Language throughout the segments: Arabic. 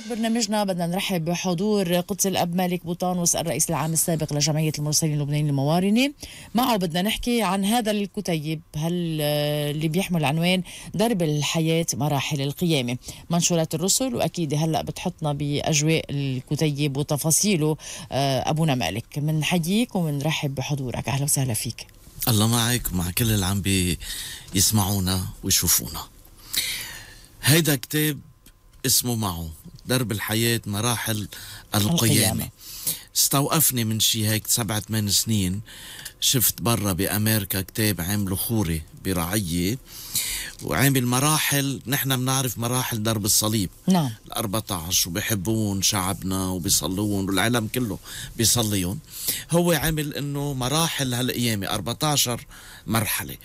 فقرة برنامجنا بدنا نرحب بحضور قدس الأب مالك بوطانوس الرئيس العام السابق لجمعية المرسلين اللبنانيين الموارنة معه بدنا نحكي عن هذا الكتيب هل اللي بيحمل عنوان درب الحياة مراحل القيامة منشورات الرسل وأكيد هلأ بتحطنا بأجواء الكتيب وتفاصيله آه، أبونا مالك بنحييك رحب بحضورك أهلا وسهلا فيك الله معك مع كل اللي عم بيسمعونا ويشوفونا هيدا كتاب اسمه معه درب الحياة مراحل القيامة استوقفني من شي هيك سبع ثمان سنين شفت برا بأمريكا كتاب عامله خوري برعية وعامل مراحل نحن بنعرف مراحل درب الصليب نعم ال 14 وبحبون شعبنا وبيصلون والعالم كله بيصليون هو عامل انه مراحل هالقيامه 14 مرحله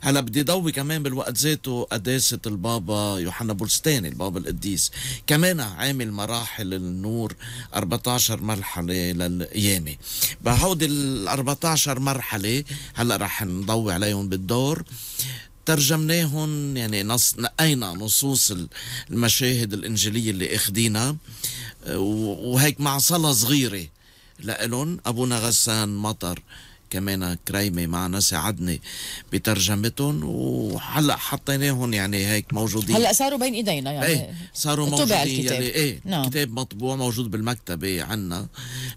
هلا بدي ضوي كمان بالوقت ذاته قداسه البابا يوحنا بولستاني البابا القديس كمان عامل مراحل النور 14 مرحلة للقيامة بهودي ال 14 مرحلة هلا رح نضوي عليهم بالدور ترجمناهم يعني نص نقينا نصوص المشاهد الإنجيلية اللي أخدينا وهيك مع صلاة صغيرة لالن أبونا غسان مطر كمان كريمي معنا ساعدني بترجمتهم وهلا حطيناهم يعني هيك موجودين هلا صاروا بين ايدينا يعني ايه صاروا موجودين الكتاب. يعني ايه نعم. كتاب مطبوع موجود بالمكتبه ايه عنا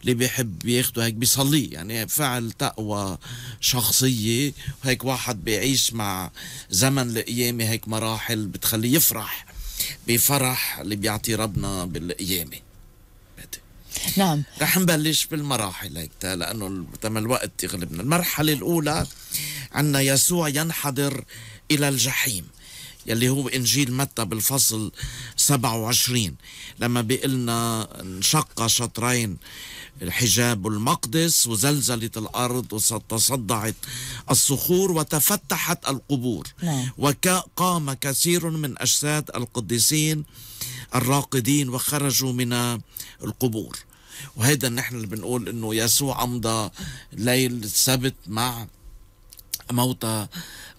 اللي بيحب ياخده هيك بيصليه يعني فعل تقوى شخصيه وهيك واحد بيعيش مع زمن القيامه هيك مراحل بتخليه يفرح بفرح اللي بيعطي ربنا بالقيامه نعم رح نبلش بالمراحل هيك لانه تم الوقت يغلبنا المرحله الاولى عندنا يسوع ينحدر الى الجحيم يلي هو انجيل متى بالفصل 27 لما بيقلنا انشق شطرين الحجاب المقدس وزلزلت الارض وتصدعت الصخور وتفتحت القبور نعم. وقام كثير من اجساد القديسين الراقدين وخرجوا من القبور وهيدا نحن اللي بنقول انه يسوع امضى ليل السبت مع موتى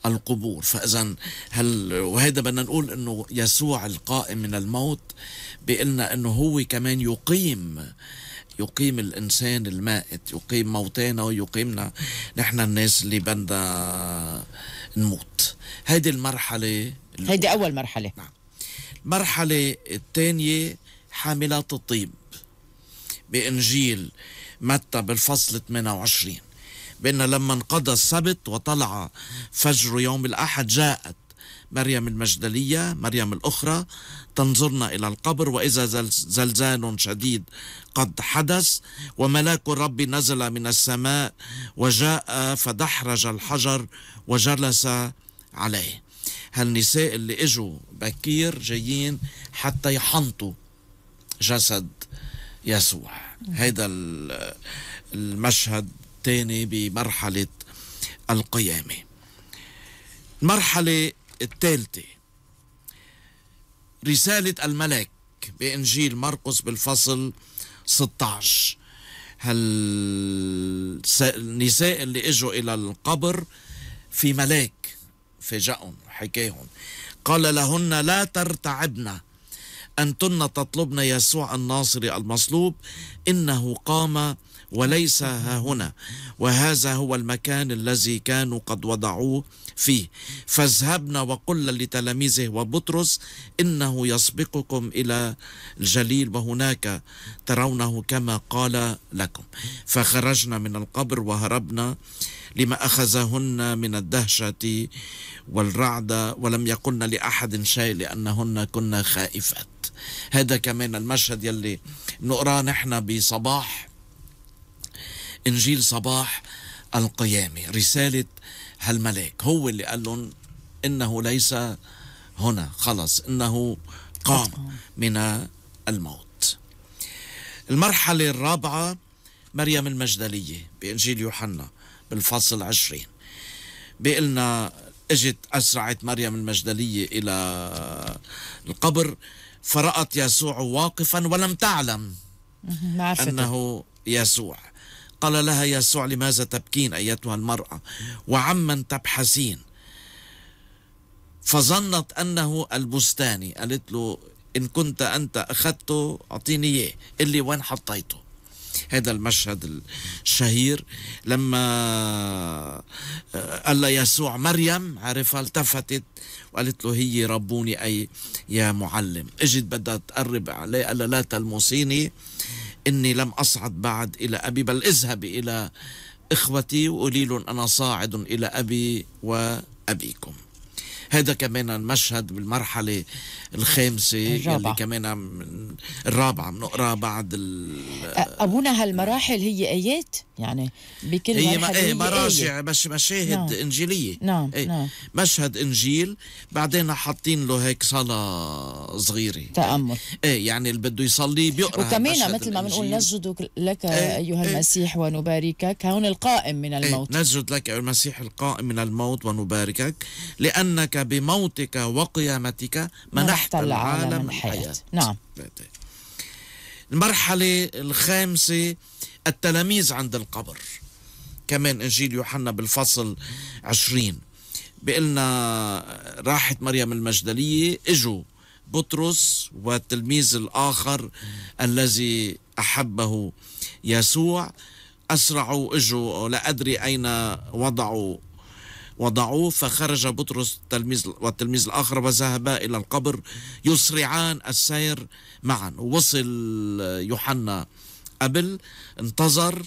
القبور فاذا هل وهذا بدنا نقول انه يسوع القائم من الموت بيقلنا انه هو كمان يقيم يقيم الانسان المائت يقيم موتانا ويقيمنا نحن الناس اللي بدنا نموت هذه المرحله هيدي اول مرحله نعم المرحله الثانيه حاملات الطيب بإنجيل متى بالفصل 28 بأن لما انقضى السبت وطلع فجر يوم الأحد جاءت مريم المجدلية مريم الأخرى تنظرنا إلى القبر وإذا زلزال شديد قد حدث وملاك الرب نزل من السماء وجاء فدحرج الحجر وجلس عليه هالنساء اللي اجوا بكير جايين حتى يحنطوا جسد يسوع هذا المشهد الثاني بمرحلة القيامة المرحلة الثالثة رسالة الملاك بإنجيل مرقس بالفصل 16 هالنساء اللي اجوا إلى القبر في ملاك فاجأهم حكاهم قال لهن لا ترتعبن أنتن تطلبن يسوع الناصري المصلوب إنه قام وليس ها هنا وهذا هو المكان الذي كانوا قد وضعوه فيه فاذهبنا وقل لتلاميذه وبطرس إنه يسبقكم إلى الجليل وهناك ترونه كما قال لكم فخرجنا من القبر وهربنا لما أخذهن من الدهشة والرعدة ولم يقلن لأحد شيء لأنهن كنا خائفات هذا كمان المشهد يلي بنقراه نحن بصباح انجيل صباح القيامه رساله هالملاك هو اللي قال لهم انه ليس هنا خلص انه قام من الموت المرحله الرابعه مريم المجدليه بانجيل يوحنا بالفصل عشرين بيقلنا اجت اسرعت مريم المجدليه الى القبر فرأت يسوع واقفا ولم تعلم أنه يسوع قال لها يسوع لماذا تبكين أيتها المرأة وعمن تبحثين فظنت أنه البستاني قالت له إن كنت أنت أخذته أعطيني إياه اللي وين حطيته هذا المشهد الشهير لما قال آه، يسوع مريم عرفها التفتت وقالت له هي ربوني أي يا معلم اجت بدها تقرب عليه قال لا تلمسيني إني لم أصعد بعد إلى أبي بل اذهبي إلى إخوتي وقولي لهم أنا صاعد إلى أبي وأبيكم هذا كمان المشهد بالمرحلة الخامسة الرابعة. اللي كمان الرابعة بنقرا بعد أبونا هالمراحل هي آيات يعني بكل إيه، إيه، هي هي مراجع يعني مش مشاهد نعم. انجيليه نعم. ايه نعم. مشهد انجيل بعدين حاطين له هيك صلاه صغيره تامل ايه يعني اللي بده يصلي بيقرا وكمان مثل ما بنقول نسجد لك ايه ايها إيه. المسيح ونباركك هون القائم من الموت ايه نسجد لك ايها المسيح القائم من الموت ونباركك لانك بموتك وقيامتك منحت العالم الحياه, الحياة. نعم المرحله الخامسه التلاميذ عند القبر كمان إنجيل يوحنا بالفصل عشرين بقلنا راحت مريم المجدلية إجوا بطرس والتلميذ الآخر الذي أحبه يسوع أسرعوا إجوا لا أدري أين وضعوا وضعوه فخرج بطرس التلميذ والتلميذ الآخر وذهبا إلى القبر يسرعان السير معا وصل يوحنا قبل انتظر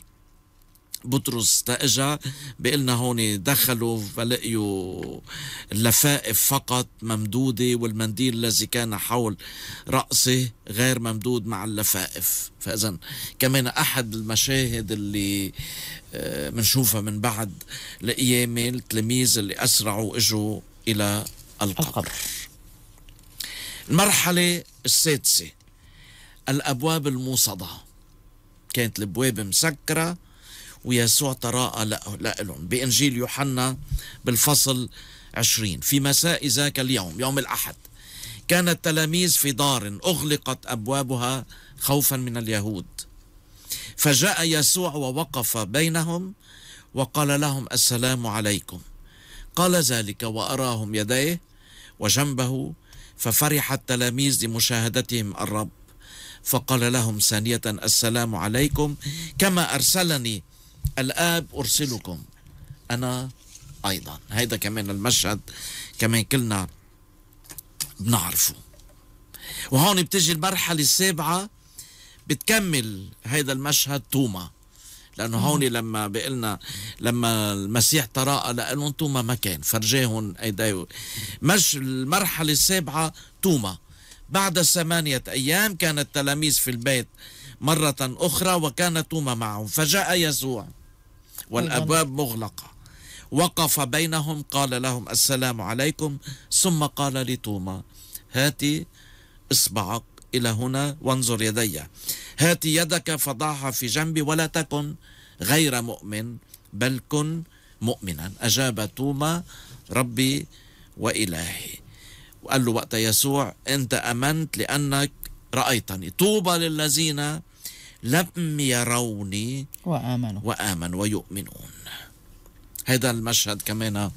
بطرس تأجى بقلنا هون دخلوا فلقيوا اللفائف فقط ممدودة والمنديل الذي كان حول رأسه غير ممدود مع اللفائف فإذا كمان أحد المشاهد اللي آه، منشوفها من بعد القيامة التلاميذ اللي أسرعوا إجوا إلى القبر المرحلة السادسة الأبواب الموصدة كانت البوابة مسكرة ويسوع تراءى لهم بإنجيل يوحنا بالفصل عشرين في مساء ذاك اليوم يوم الأحد كان التلاميذ في دار أغلقت أبوابها خوفا من اليهود فجاء يسوع ووقف بينهم وقال لهم السلام عليكم قال ذلك وأراهم يديه وجنبه ففرح التلاميذ لمشاهدتهم الرب فقال لهم ثانية السلام عليكم كما أرسلني الآب أرسلكم أنا أيضا هيدا كمان المشهد كمان كلنا بنعرفه وهون بتجي المرحلة السابعة بتكمل هيدا المشهد توما لانه هون لما بقلنا لما المسيح تراءى لانه توما ما كان فرجاهم ايديه مش المرحله السابعه توما بعد ثمانية أيام كان التلاميذ في البيت مرة أخرى وكان توما معهم فجاء يسوع والأبواب مغلقة وقف بينهم قال لهم السلام عليكم ثم قال لتوما هاتي إصبعك إلى هنا وانظر يدي هاتي يدك فضعها في جنبي ولا تكن غير مؤمن بل كن مؤمنا أجاب توما ربي وإلهي وقال له وقت يسوع أنت أمنت لأنك رأيتني طوبى للذين لم يروني وآمنوا وآمنوا ويؤمنون هذا المشهد كمان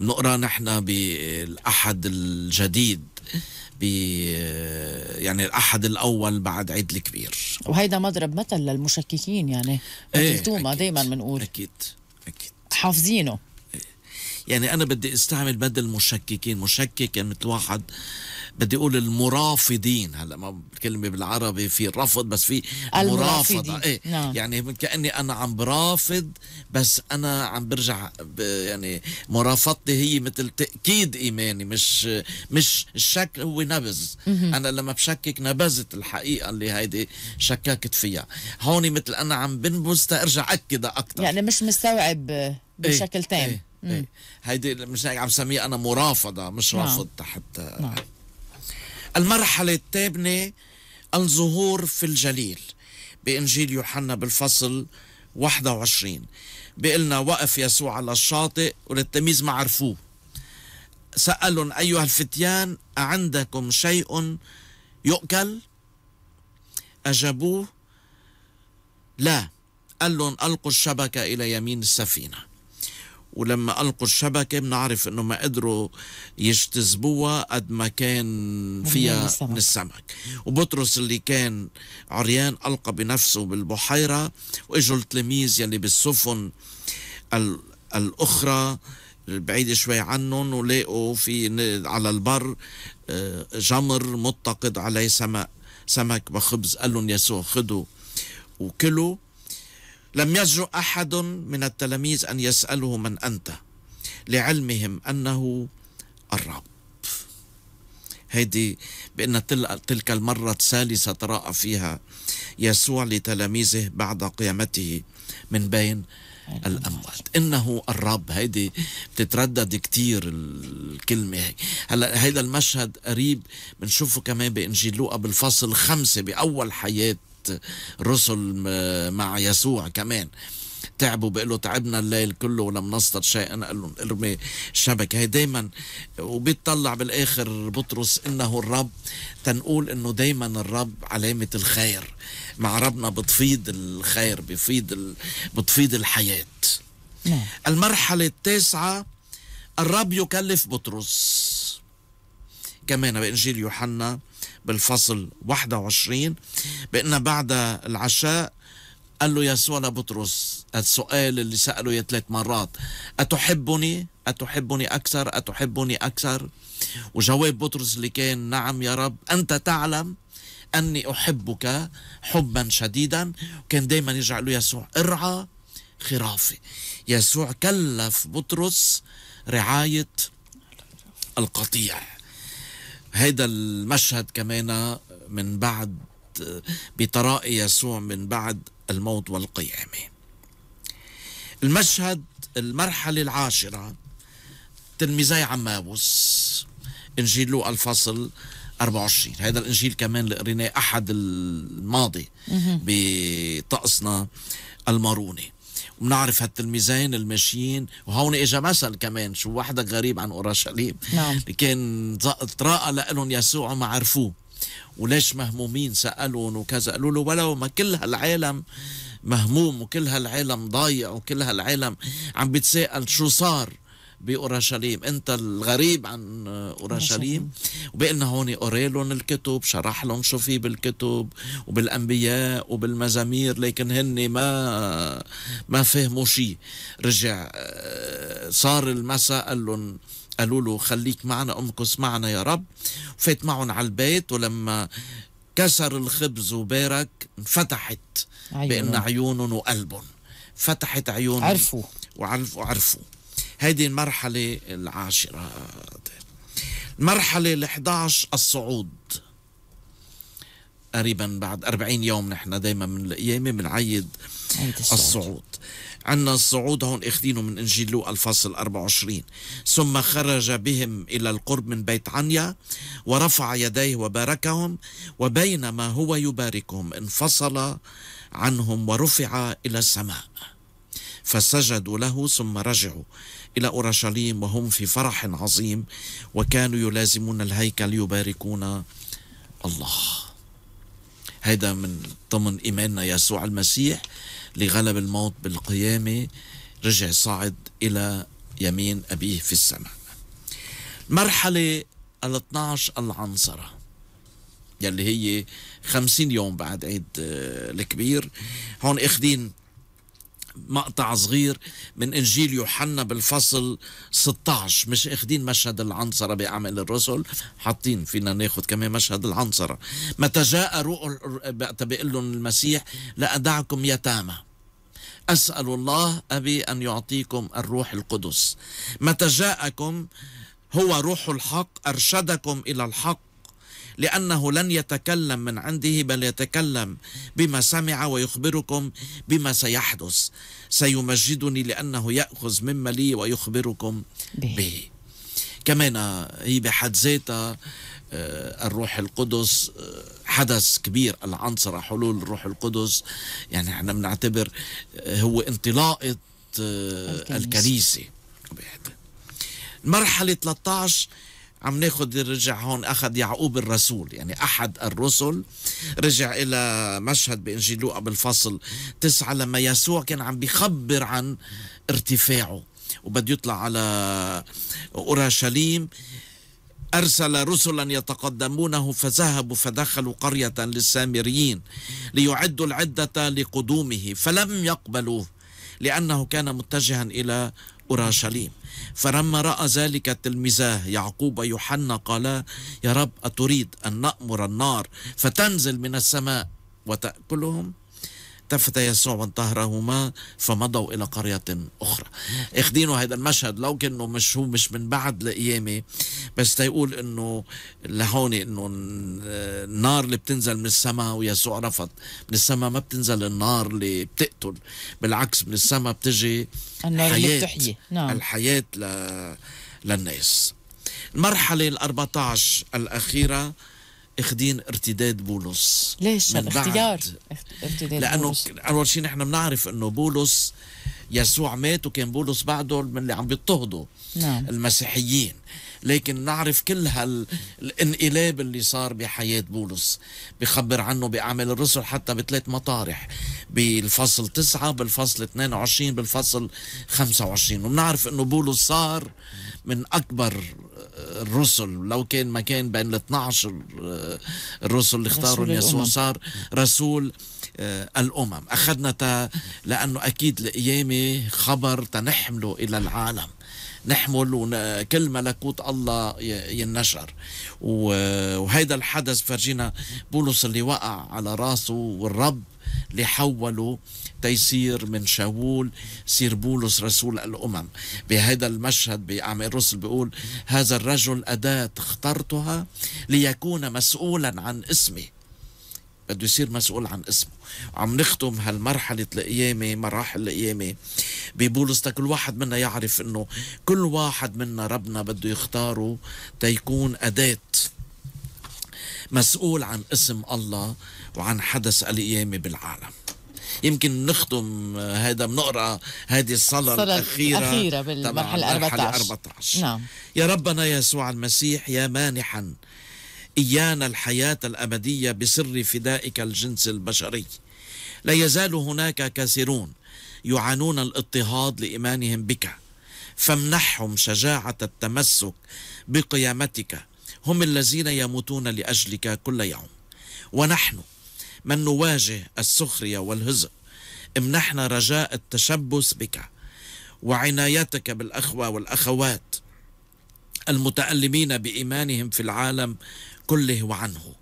بنقرا نحن بالأحد الجديد ب يعني الاحد الاول بعد عيد الكبير وهيدا مضرب مثل للمشككين يعني مثل توما إيه، دائما بنقول اكيد اكيد حافظينه يعني أنا بدي استعمل بدل المشككين مشكك يعني مثل واحد بدي أقول المرافضين هلا ما الكلمة بالعربي في رفض بس في مرافضة إيه نعم. يعني كأني أنا عم برافض بس أنا عم برجع يعني مرافضتي هي مثل تأكيد إيماني مش مش الشك هو نبذ أنا لما بشكك نبذت الحقيقة اللي هيدي شككت فيها هون مثل أنا عم بنبذ تأرجع اكد أكثر يعني مش مستوعب إيه، بشكل تام إيه. إيه. هيدي مش هيك عم سميها انا مرافضه مش نعم. رافضه حتى نعم. المرحله الثامنه الظهور في الجليل بانجيل يوحنا بالفصل 21 بقلنا وقف يسوع على الشاطئ والتلاميذ ما عرفوه سألهم أيها الفتيان أعندكم شيء يؤكل أجابوه لا قال لهم ألقوا الشبكة إلى يمين السفينة ولما ألقوا الشبكة بنعرف أنه ما قدروا يجتذبوها قد ما كان فيها من السمك وبطرس اللي كان عريان ألقى بنفسه بالبحيرة وإجوا التلاميذ يلي بالسفن الأخرى بعيد شوي عنهم ولقوا في على البر آه، جمر متقد عليه سمك سمك بخبز قال لهم يسوع خدوا وكلوا لم يجرؤ أحد من التلاميذ أن يسأله من أنت لعلمهم أنه الرب هذه بأن تلك المرة الثالثة تراءى فيها يسوع لتلاميذه بعد قيامته من بين الأموات إنه الرب هيدي بتتردد كتير الكلمة هلا هيدا المشهد قريب بنشوفه كمان بإنجيل لوقا بالفصل خمسة بأول حياة رسل مع يسوع كمان تعبوا بيقول له تعبنا الليل كله ولم نستطع شيئا قال لهم ارمي الشبكه إيه هي دايما وبيطلع بالاخر بطرس انه الرب تنقول انه دايما الرب علامه الخير مع ربنا بتفيض الخير بفيض ال... بتفيض الحياه نعم. المرحله التاسعه الرب يكلف بطرس كمان بانجيل يوحنا بالفصل 21 بأن بعد العشاء قال له يسوع لبطرس السؤال اللي سأله يا ثلاث مرات أتحبني أتحبني أكثر أتحبني أكثر وجواب بطرس اللي كان نعم يا رب أنت تعلم أني أحبك حبا شديدا وكان دايما يرجع له يسوع ارعى خرافي يسوع كلف بطرس رعاية القطيع هيدا المشهد كمان من بعد بطراء يسوع من بعد الموت والقيامة المشهد المرحلة العاشرة تلميذي عماوس إنجيل لوقا الفصل 24 هذا الإنجيل كمان اللي قريناه أحد الماضي بطقسنا الماروني ومنعرف هالتلميذين الماشيين وهون اجى مثل كمان شو وحدة غريب عن اورشليم نعم كان تراءى لهم يسوع وما عرفوه وليش مهمومين سالون وكذا قالوا له ولو ما كل هالعالم مهموم وكل هالعالم ضايع وكل هالعالم عم بتساءل شو صار باورشليم انت الغريب عن اورشليم وبقلنا هون قري لهم الكتب شرح لهم شو في بالكتب وبالانبياء وبالمزامير لكن هن ما ما فهموا شيء رجع آه، صار المساء قال لهم قالوا له خليك معنا امكس معنا يا رب فات معهم على البيت ولما كسر الخبز وبارك انفتحت بأن عيونهم وقلبهم فتحت عيونهم عرفوا وعرفوا عرفوا هذه المرحلة العاشرة المرحلة ال 11 الصعود قريبا بعد 40 يوم نحن دائما من القيامة بنعيد الصعود عندنا الصعود هون اخذينه من انجيل لوقا الفصل 24 ثم خرج بهم الى القرب من بيت عنيا ورفع يديه وباركهم وبينما هو يباركهم انفصل عنهم ورفع الى السماء فسجدوا له ثم رجعوا إلى أورشليم وهم في فرح عظيم وكانوا يلازمون الهيكل يباركون الله هذا من ضمن إيماننا يسوع المسيح لغلب الموت بالقيامة رجع صعد إلى يمين أبيه في السماء المرحلة ال 12 العنصرة يلي هي 50 يوم بعد عيد آه، الكبير هون اخذين مقطع صغير من انجيل يوحنا بالفصل 16 مش اخدين مشهد العنصره باعمال الرسل حاطين فينا ناخد كمان مشهد العنصره متى جاء روح بيقول لهم المسيح لادعكم يتامى اسال الله ابي ان يعطيكم الروح القدس متى جاءكم هو روح الحق ارشدكم الى الحق لأنه لن يتكلم من عنده بل يتكلم بما سمع ويخبركم بما سيحدث سيمجدني لأنه يأخذ مما لي ويخبركم به كمان هي بحد ذاتها آه، الروح القدس آه، حدث كبير العنصر حلول الروح القدس يعني احنا بنعتبر آه، هو انطلاقة الكنيسة المرحلة 13 عم ناخد رجع هون أخذ يعقوب الرسول يعني أحد الرسل رجع إلى مشهد بإنجيل لوقا بالفصل تسعة لما يسوع كان عم بيخبر عن ارتفاعه وبده يطلع على أورشليم أرسل رسلا يتقدمونه فذهبوا فدخلوا قرية للسامريين ليعدوا العدة لقدومه فلم يقبلوه لأنه كان متجها إلى أورشليم فلما رأى ذلك تلميذاه يعقوب ويوحنا قالا يا رب أتريد أن نأمر النار فتنزل من السماء وتأكلهم التفت يسوع طهرهما فمضوا إلى قرية أخرى اخدينوا هذا المشهد لو كأنه مش هو مش من بعد القيامة بس تيقول إنه لهون إنه النار اللي بتنزل من السماء ويسوع رفض من السماء ما بتنزل النار اللي بتقتل بالعكس من السماء بتجي النار حياة اللي بتحيي نعم. الحياة ل... للناس المرحلة الأربعة عشر الأخيرة اخدين ارتداد بولس ليش الاختيار ارتداد لانه اول شيء نحن بنعرف انه بولس يسوع مات وكان بولس بعده من اللي عم بيضطهدوا نعم. المسيحيين لكن نعرف كل هالانقلاب اللي صار بحياة بولس بخبر عنه بأعمال الرسل حتى بثلاث مطارح بالفصل تسعة بالفصل 22 بالفصل 25 وبنعرف انه بولس صار من اكبر آه، الرسل لو كان ما كان بين ال 12 آه، الرسل اللي اختاروا يسوع صار رسول آه، الامم اخذنا لانه اكيد القيامه خبر تنحمله الى العالم نحمل وكل ملكوت الله ينشر وهيدا الحدث فرجينا بولس اللي وقع على راسه والرب اللي حوله تيسير من شاول سير بولس رسول الأمم بهذا المشهد بأعمال الرسل بيقول هذا الرجل أداة اخترتها ليكون مسؤولا عن اسمي بده يصير مسؤول عن اسمه عم نختم هالمرحلة القيامة مراحل القيامة ببولس كل واحد منا يعرف انه كل واحد منا ربنا بده يختاره تيكون أداة مسؤول عن اسم الله وعن حدث القيامة بالعالم يمكن نختم هذا آه، بنقرا هذه الصلاه الاخيره الاخيره بالمرحله 14 نعم يا ربنا يسوع المسيح يا مانحا إيانا الحياة الأبدية بسر فدائك الجنس البشري لا يزال هناك كثيرون يعانون الاضطهاد لإيمانهم بك فامنحهم شجاعة التمسك بقيامتك هم الذين يموتون لأجلك كل يوم ونحن من نواجه السخرية والهزء امنحنا رجاء التشبث بك وعنايتك بالأخوة والأخوات المتألمين بإيمانهم في العالم كله وعنه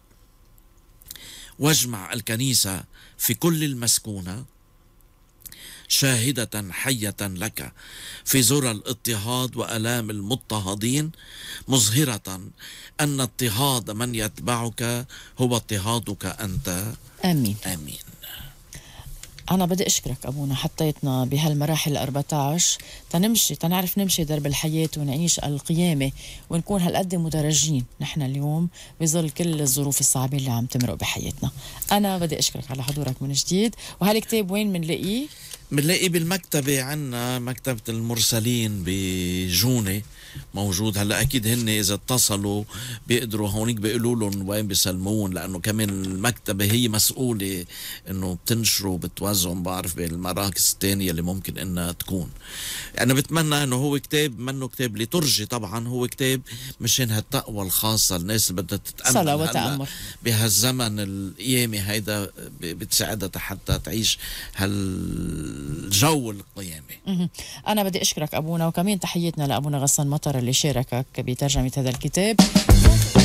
واجمع الكنيسة في كل المسكونة شاهدة حية لك في ذرى الاضطهاد وآلام المضطهدين مظهرة أن اضطهاد من يتبعك هو اضطهادك أنت آمين آمين أنا بدي أشكرك أبونا حطيتنا بهالمراحل 14 تنمشي تنعرف نمشي درب الحياة ونعيش القيامة ونكون هالقد مدرجين نحن اليوم بظل كل الظروف الصعبة اللي عم تمرق بحياتنا أنا بدي أشكرك على حضورك من جديد وهالكتاب وين بنلاقيه؟ بنلاقيه بالمكتبة عنا مكتبة المرسلين بجوني موجود هلا اكيد هن اذا اتصلوا بيقدروا هونيك بيقولوا لهم وين بيسلمون لانه كمان المكتبه هي مسؤوله انه بتنشره وبتوزعه بعرف بالمراكز الثانيه اللي ممكن انها تكون انا بتمنى انه هو كتاب منه كتاب لترجي طبعا هو كتاب مشان هالتقوى الخاصه الناس اللي بدها تتامل صلاة وتامل بهالزمن القيامي هيدا بتساعدها حتى تعيش هالجو القيامي انا بدي اشكرك ابونا وكمان تحيتنا لابونا غسان مطر الخطر اللي شاركك بترجمة هذا الكتاب